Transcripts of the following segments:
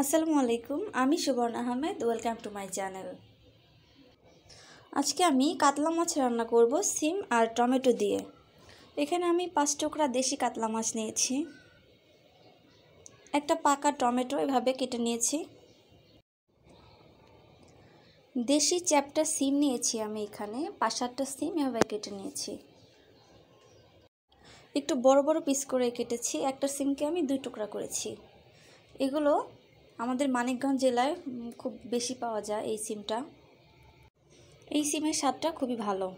আসসালামু আলাইকুম আমি Subarna Ahmed welcome to my channel আজকে আমি কাতলা মাছ রান্না করব সিম আর টমেটো দিয়ে এখানে আমি পাঁচ টুকরা দেশি কাতলা মাছ নিয়েছি একটা পাকা টমেটো এভাবে কেটে নিয়েছি দেশি চ্যাপটা সিম নিয়েছি আমি এখানে পাঁচ সাতটা সিম এভাবে কেটে নিয়েছি একটু বড় বড় পিস করে কেটেছি একটা সিমকে আমি দুই টুকরা করেছি এগুলো আমাদের মানিকগঞ্জ জেলায় খুব বেশি পাওয়া যায় এই সিমটা এই সিমের স্বাদটা খুবই ভালো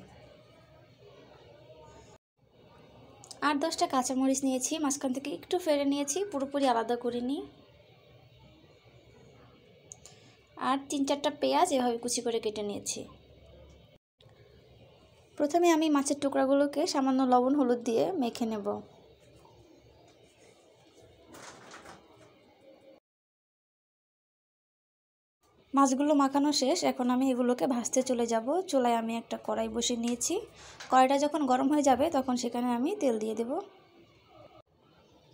আর দশটা কাঁচামরিচ নিয়েছি মাঝখান থেকে একটু ফেরে নিয়েছি পুরোপুরি আলাদা করে নিই আর তিন চারটা পেঁয়াজ এভাবে কুচি করে কেটে নিয়েছি প্রথমে আমি মাছের টুকরাগুলোকে সামান্য লবণ হলুদ দিয়ে মেখে নেব মাছগুলো মাখানো শেষ এখন আমি এগুলোকে ভাজতে চলে যাব চুলায় আমি একটা কড়াই বসিয়ে নিয়েছি কড়াইটা যখন গরম হয়ে যাবে তখন সেখানে আমি তেল দিয়ে দেব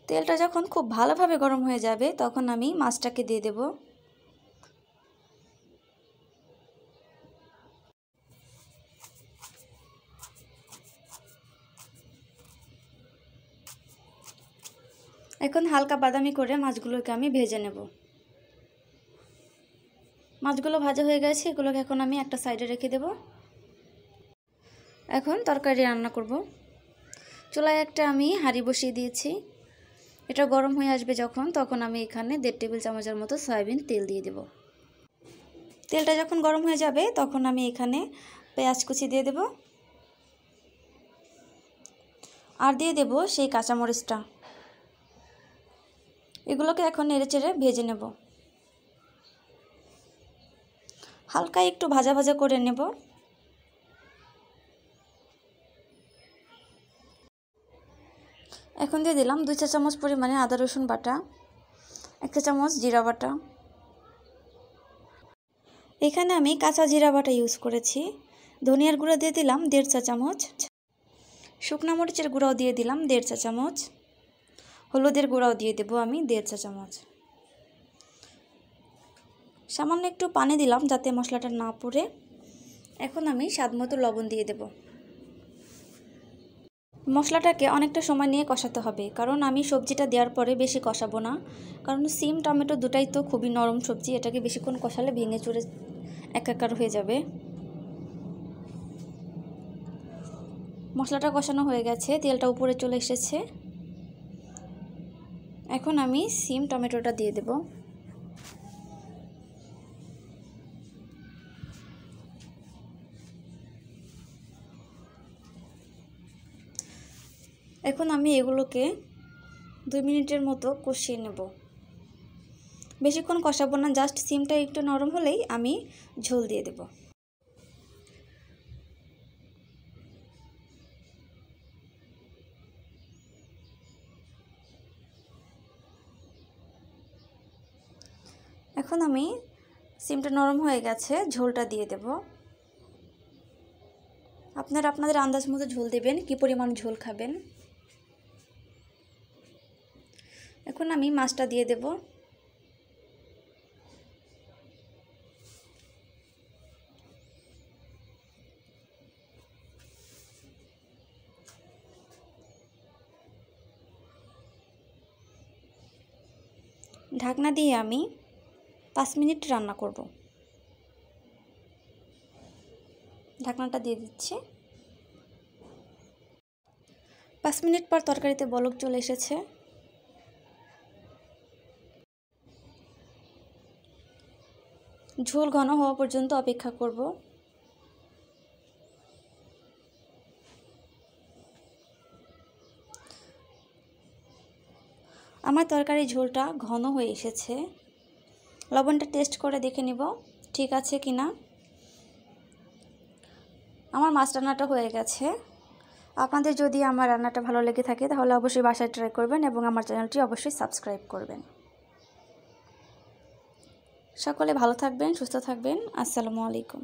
তেলটা যখন খুব ভালোভাবে গরম হয়ে যাবে তখন আমি মাছটাকে দিয়ে দেব এখন হালকা বাদামি করে মাছগুলোকে আমি ভেজে নেব মাছগুলো ভাজা হয়ে গেছে এগুলোকে এখন আমি একটা সাইডে রেখে দেব এখন তরকারি রান্না করব চুলায় একটা আমি হাঁড়ি বসিয়ে দিয়েছি এটা গরম হয়ে আসবে যখন তখন আমি এখানে দেড় টেবিল চামচের মতো সয়াবিন তেল দিয়ে দেব তেলটা যখন গরম হয়ে যাবে তখন আমি এখানে পেঁয়াজ কুচি দিয়ে দেব আর দিয়ে দেব সেই কাঁচামরিচটা এগুলোকে এখন নেড়ে চেড়ে ভেজে নেব হালকা একটু ভাজা ভাজা করে নেব এখন দিয়ে দিলাম দুই চা চামচ পরিমাণে আদা রসুন বাটা এক চা চামচ জিরা বাটা এখানে আমি কাঁচা জিরা বাটা ইউজ করেছি ধনিয়ার গুঁড়া দিয়ে দিলাম দেড় চা চামচ শুকনা মরিচের গুঁড়াও দিয়ে দিলাম দেড় চা চামচ হলুদের গুঁড়াও দিয়ে দেবো আমি দেড় চা চামচ সামান্য একটু পানি দিলাম যাতে মশলাটা না পড়ে এখন আমি স্বাদ মতো লবণ দিয়ে দেব মশলাটাকে অনেকটা সময় নিয়ে কষাতে হবে কারণ আমি সবজিটা দেওয়ার পরে বেশি কষাবো না কারণ সিম টমেটো দুটাই তো খুবই নরম সবজি এটাকে বেশিক্ষণ কষালে ভেঙে চড়ে একাকার হয়ে যাবে মশলাটা কষানো হয়ে গেছে তেলটা উপরে চলে এসেছে এখন আমি সিম টমেটোটা দিয়ে দেবো এখন আমি এগুলোকে দুই মিনিটের মতো কষিয়ে নেব বেশিক্ষণ কষাবো না জাস্ট সিমটা একটু নরম হলেই আমি ঝোল দিয়ে দেব এখন আমি সিমটা নরম হয়ে গেছে ঝোলটা দিয়ে দেব আপনারা আপনাদের আন্দাজ মতো ঝোল দেবেন কি পরিমাণ ঝোল খাবেন এখন আমি মাছটা দিয়ে দেব ঢাকনা দিয়ে আমি পাঁচ মিনিট রান্না করব ঢাকনাটা দিয়ে দিচ্ছি পাঁচ মিনিট পর তরকারিতে বলক চলে এসেছে ঝোল ঘন হওয়া পর্যন্ত অপেক্ষা করব আমার তরকারি ঝোলটা ঘন হয়ে এসেছে লবণটা টেস্ট করে দেখে নিব ঠিক আছে কি না আমার মাছ রান্নাটা হয়ে গেছে আপনাদের যদি আমার রান্নাটা ভালো লেগে থাকে তাহলে অবশ্যই বাসায় ট্রাই করবেন এবং আমার চ্যানেলটি অবশ্যই সাবস্ক্রাইব করবেন সকলে ভালো থাকবেন সুস্থ থাকবেন আসসালামু আলাইকুম